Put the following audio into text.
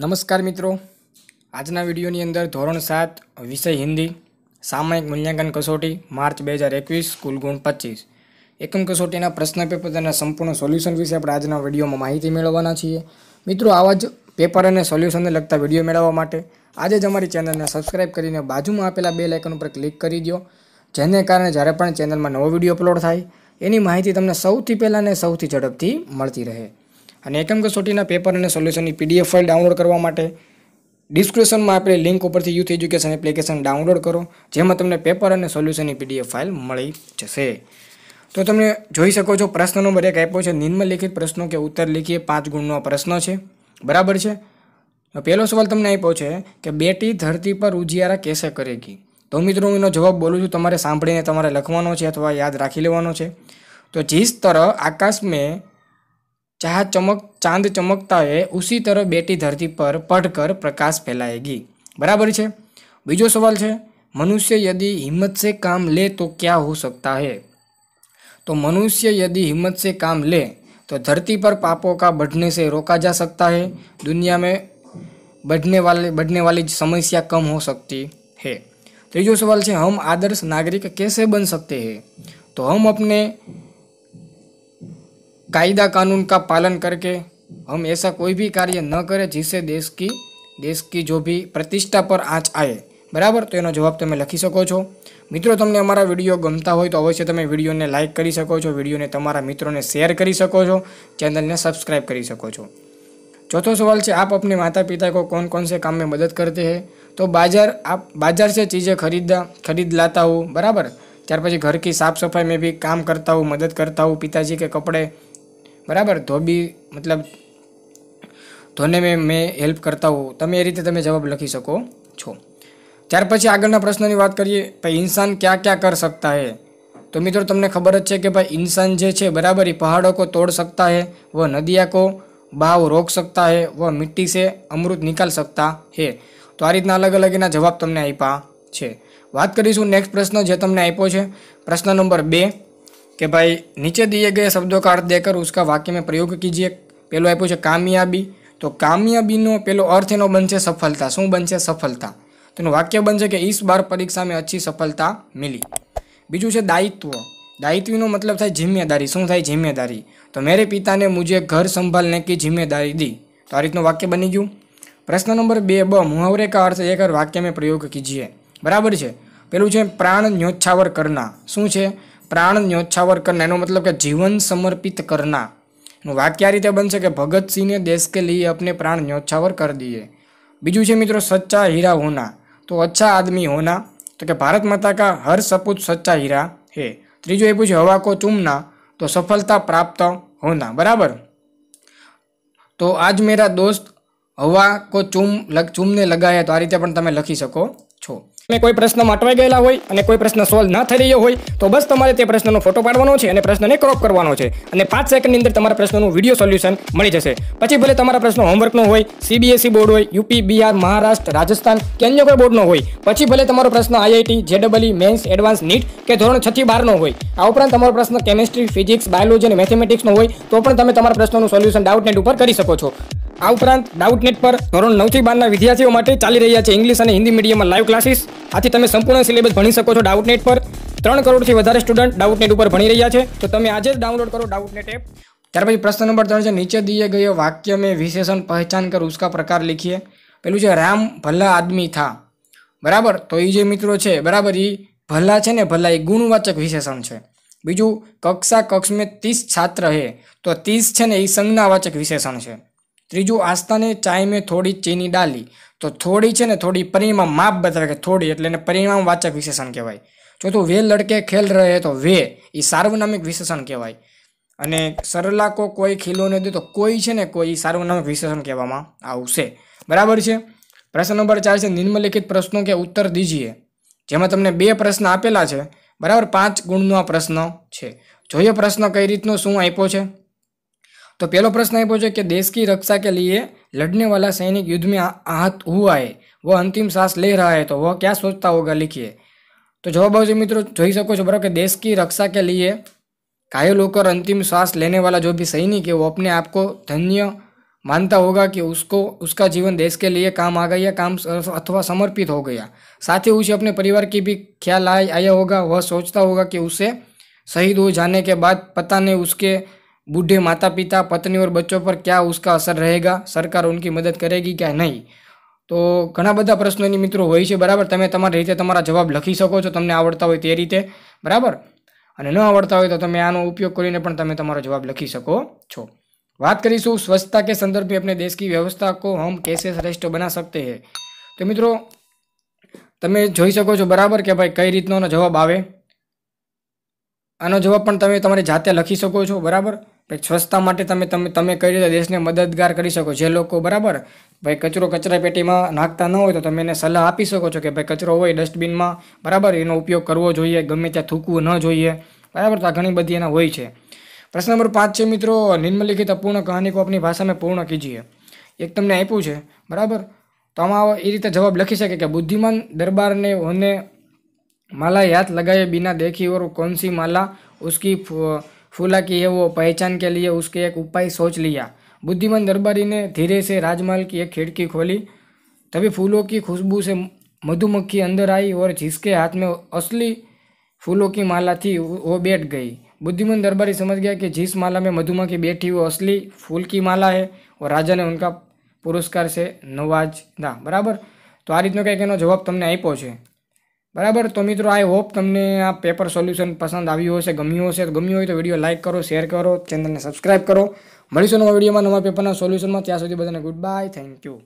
નમસ્કાર મિત્રો આજના વિડીયોની અંદર ધોરણ સાત વિષય હિન્દી સામાયિક મૂલ્યાંકન કસોટી માર્ચ બે હજાર એકવીસ કુલ ગુણ પચીસ એકમ કસોટીના પ્રશ્ન પેપર તેના સંપૂર્ણ સોલ્યુશન વિશે આપણે આજના વિડીયોમાં માહિતી મેળવવાના છીએ મિત્રો આવા જ પેપર અને સોલ્યુશનને લગતા વિડીયો મેળવવા માટે આજે જ અમારી ચેનલને સબસ્ક્રાઇબ કરીને બાજુમાં આપેલા બે લાઇકન ઉપર ક્લિક કરી દો જેને કારણે જ્યારે પણ ચેનલમાં નવો વિડીયો અપલોડ થાય એની માહિતી તમને સૌથી પહેલાં અને સૌથી ઝડપથી મળતી રહે અને એકમ કસોટીના પેપર અને સોલ્યુશનની પીડીએફ ફાઇલ ડાઉનલોડ કરવા માટે ડિસ્ક્રિપ્શનમાં આપણે લિંક ઉપરથી યુથ એજ્યુકેશન એપ્લિકેશન ડાઉનલોડ કરો જેમાં તમને પેપર અને સોલ્યુશનની પીડીએફ ફાઇલ મળી જશે તો તમે જોઈ શકો છો પ્રશ્ન નંબર એક આપ્યો છે નિમ્નલિખિત પ્રશ્નો કે ઉત્તર લીખીએ પાંચ ગુણનો પ્રશ્ન છે બરાબર છે પહેલો સવાલ તમને આપ્યો છે કે બેટી ધરતી પર ઉજિયારા કેસે કરેગી તો મિત્રો એનો જવાબ બોલું છું તમારે સાંભળીને તમારે લખવાનો છે અથવા યાદ રાખી લેવાનો છે તો જીસ તરફ આકાશ મેં जहाँ चमक चांद चमकता है उसी तरह बेटी धरती पर पढ़कर प्रकाश फैलाएगी बराबर है बीजो सवाल है मनुष्य यदि हिम्मत से काम ले तो क्या हो सकता है तो मनुष्य यदि हिम्मत से काम ले तो धरती पर पापों का बढ़ने से रोका जा सकता है दुनिया में बढ़ने वाले बढ़ने वाली समस्या कम हो सकती है तीजो सवाल है हम आदर्श नागरिक कैसे बन सकते हैं तो हम अपने कायदा कानून का पालन करके हम ऐसा कोई भी कार्य न करें जिससे देश की देश की जो भी प्रतिष्ठा पर आँच आए बराबर तो यह जवाब તમે લખી सको मित्रों तमने अमरा અમારા गमता हो तो अवश्य અવશ્ય તમે ने लाइक कर सको છો ने तरा मित्रों ने शेर कर सको चेनल ने सब्सक्राइब कर सको चौथो सवाल है आप अपने माता पिता को कौन कौन से काम में मदद करते हैं तो बाजार आप बाजार से चीज़ें खरीदा खरीद लाता हूँ बराबर त्यार घर की साफ़ सफाई में भी काम करता हूँ मदद करता हूँ पिताजी के कपड़े બરાબર તો બી મતલબ તોને મેં મેં હેલ્પ કરતા હો તમે એ રીતે તમે જવાબ લખી શકો છો ત્યાર પછી આગળના પ્રશ્નની વાત કરીએ ભાઈ ઇન્સાન ક્યાં ક્યાં કર શકતા હે તો મિત્રો તમને ખબર જ છે કે ભાઈ ઇન્સાન જે છે બરાબર એ પહાડો કો તોડ શકતા હે વ નદિયા કો બાવ રોક શકતા હે વ મિટ્ટી સે અમૃત નિકાલ શકતા હે તો આ રીતના અલગ અલગ એના જવાબ તમને આપ્યા છે વાત કરીશું નેક્સ્ટ પ્રશ્ન જે તમને આપ્યો છે પ્રશ્ન નંબર બે કે ભાઈ નીચે दिए गए શબ્દો કા અર્થ देकर उसका વાક્યમાં પ્રયોગ કીજીએ પેલું આપ્યું છે કામયાબી તો કામયાબીનો પેલો અર્થ એનો બનશે સફળતા શું બનશે સફળતા તેનું વાક્ય બનશે કે ઈસ બાર પરીક્ષા મેં અચ્છી સફળતા મિલી બીજું છે દાયિત્વ દાયિત્વનો મતલબ થાય જિમ્મેદારી શું થાય જિમ્મેદારી તો મેરે પિતાને મુજે ઘર સંભાળને કી જિમ્મેદારી દી તો આ રીતનું વાક્ય બની ગયું પ્રશ્ન નંબર બે બ મુહાવરે કા અર્થ એક વાક્યમાં પ્રયોગ કીજીએ બરાબર છે પેલું છે પ્રાણ ન્યોછાવર કરના શું છે પ્રાણ ન્યોછાવર કરના એનો મતલબ કે જીવન સમર્પિત કરના વાક્ય આ રીતે બનશે કે ભગતસિંહને દેશ કે લઈએ અપને પ્રાણ ન્યોછાવર કરી દઈએ બીજું છે મિત્રો સચ્ચા હીરા હોના તો અચ્છા આદમી હોના તો કે ભારત માતા કા હર સપૂત સચ્ચા હીરા હે ત્રીજું એ છે હવા કો ચૂમના તો સફળતા પ્રાપ્ત હોના બરાબર તો આજ મેરા દોસ્ત હવા કો ચૂમ ચૂમને લગાયા તો આ રીતે પણ તમે લખી શકો છો અને કોઈ પ્રશ્ન અટવાઈ ગયેલા હોય અને કોઈ પ્રશ્ન સોલ્વ ના થઈ રહ્યો હોય તો બસ તમારે તે પ્રશ્નનો ફોટો પાડવાનો છે અને પ્રશ્નને ક્રોપ કરવાનો છે અને પાંચ સેકન્ડની અંદર તમારા પ્રશ્નનું વિડીયો સોલ્યુશન મળી જશે પછી ભલે તમારા પ્રશ્નો હોમવર્કનો હોય સીબીએસઈ બોર્ડ હોય યુપી બિહાર મહારાષ્ટ્ર રાજસ્થાન કે અન્ય કોઈ બોર્ડનો હોય પછી ભલે તમારો પ્રશ્ન આઈઆઈટી જેડબલઈ મેન્સ એડવાન્સ નીટ કે ધોરણ છથી બારનો હોય આ ઉપરાંત તમારો પ્રશ્ન કેમેસ્ટ્રી ફિઝિક્સ બાયોલોજી અને મેથેમેટિક્સનો હોય તો પણ તમે તમારા પ્રશ્નોનું સોલ્યુશન ડાઉટનેટ ઉપર કરી શકો છો આ ઉપરાંત ડાઉટનેટ પર ધોરણ નવથી બારના વિદ્યાર્થીઓ માટે ચાલી રહ્યા છે ઇંગ્લિશ અને હિન્દી મીડિયમમાં લાઈવ ક્લાસીસ આથી તમે સંપૂર્ણ સિલેબસ ભણી શકો છો ડાઉટનેટ પર ત્રણ કરોડથી વધારે સ્ટુડન્ટ ડાઉટનેટ ઉપર ભણી રહ્યા છે તો તમે આજે જ ડાઉનલોડ કરો ડાઉટનેટ એપ ત્યાર પછી પ્રશ્ન નંબર ત્રણ છે નીચે દિયે ગયો વાક્ય મેં વિશેષણ પહેચાન કર ઉસકા પ્રકાર લખીએ પેલું છે રામ ભલા આદમી થા બરાબર તો એ જે મિત્રો છે બરાબર એ ભલા છે ને ભલા એ ગુણવાચક વિશેષણ છે બીજું કક્ષા કક્ષ મેં ત્રીસ છાત્ર હે તો તીસ છે ને એ સંજ્ઞાવાચક વિશેષણ છે ત્રીજું આસ્થાને ચાય મેં થોડી ચીની ડાલી તો થોડી છે ને થોડી પરિણામ માપ બતાવે કે થોડી એટલે એને પરિણામ વાચક વિશેષણ કહેવાય ચોથું વે લડકે ખેલ રહે તો વે એ સાર્વનામિક વિશેષણ કહેવાય અને સરલાકો કોઈ ખીલોને દે તો કોઈ છે ને કોઈ સાર્વનામિક વિશેષણ કહેવામાં આવશે બરાબર છે પ્રશ્ન નંબર ચાર છે નિમ્નલિખિત પ્રશ્નો કે ઉત્તર દીજીએ જેમાં તમને બે પ્રશ્ન આપેલા છે બરાબર પાંચ ગુણનો આ પ્રશ્ન છે જોઈએ પ્રશ્ન કઈ રીતનો શું આપ્યો છે तो पहला प्रश्न ये पूछे कि देश की रक्षा के लिए लड़ने वाला सैनिक युद्ध में आहत हुआ है वो अंतिम सांस ले रहा है तो वह क्या सोचता होगा लिखिए तो जवाब आज मित्रों जो શકો છો બરાબર કે દેશ કી રક્ષા કે લીએ घायल होकर अंतिम सांस लेने वाला जो भी सैनिक है वो अपने आप को धन्य मानता होगा कि उसको उसका जीवन देश के लिए काम आ गया काम अथवा समर्पित हो गया साथ ही उसे अपने परिवार की भी ख्याल आया होगा वह सोचता होगा कि उसे शहीद हो जाने के बाद पता नहीं उसके बूढ़े माता पिता पत्नी और बच्चों पर क्या उसका असर रहेगा સરકાર ઉનકી મદદ કરેગી કે નહીં તો ઘણા બધા પ્રશ્નોની મિત્રો હોય છે બરાબર તમે તમારી રીતે તમારા જવાબ લખી શકો છો તમને આવડતા હોય તે રીતે બરાબર અને ન આવડતા હોય તો તમે આનો ઉપયોગ કરીને પણ તમે તમારો જવાબ લખી શકો છો વાત કરીશું સ્વચ્છતા કે સંદર્ભે આપણે अपने વ્યવસ્થા કો હમ કેસે हम બના શકતે હે તો મિત્રો તમે જોઈ શકો છો બરાબર કે ભાઈ કઈ રીતનો જવાબ આવે આનો જવાબ પણ તમે તમારી જાતે લખી શકો છો બરાબર ભાઈ સ્વચ્છતા માટે તમે તમે તમે કઈ રીતે દેશને મદદગાર કરી શકો જે લોકો બરાબર ભાઈ કચરો કચરા પેટીમાં નાખતા ન હોય તો તમે એને સલાહ આપી શકો છો કે ભાઈ કચરો હોય ડસ્ટબિનમાં બરાબર એનો ઉપયોગ કરવો જોઈએ ગમે ત્યાં થૂકવું ન જોઈએ બરાબર તો આ ઘણી બધી એના હોય છે પ્રશ્ન નંબર પાંચ છે મિત્રો નિમ્નલિખિત અપૂર્ણ કહાની કો આપની ભાષામાં પૂર્ણ કીજીએ એક તમને આપ્યું છે બરાબર તો આમાં એ રીતે જવાબ લખી શકે કે બુદ્ધિમાન દરબારને હોને માલા યાદ લગાવે બિના દેખી ઓર કોનસી માલા ઉસકી फूला की है वो पहचान के लिए उसके एक उपाय सोच लिया बुद्धिमान दरबारी ने धीरे से राजमहल की एक खिड़की खोली तभी फूलों की खुशबू से मधुमक्खी अंदर आई और जिसके हाथ में असली फूलों की माला थी वो बैठ गई बुद्धिमान दरबारी समझ गया कि जिस माला में मधुमक्खी बैठी वो असली फूल की माला है और राजा ने उनका पुरस्कार से નવાજ ના બરાબર તો આ રીતનો કંઈક એનો જવાબ તમને આપ્યો બરાબર તો મિત્રો આઈ હોપ તમને આ પેપર સોલ્યુશન પસંદ આવ્યું હશે ગમ્યું હશે ગમ્યું હોય તો વિડીયો લાઇક કરો શેર કરો ચેનલને સબસ્ક્રાઈબ કરો મળીશું નવા વિડીયોમાં નવા પેપરના સોલ્યુશનમાં ત્યાં સુધી બધાને ગુડ બાય થેન્ક યુ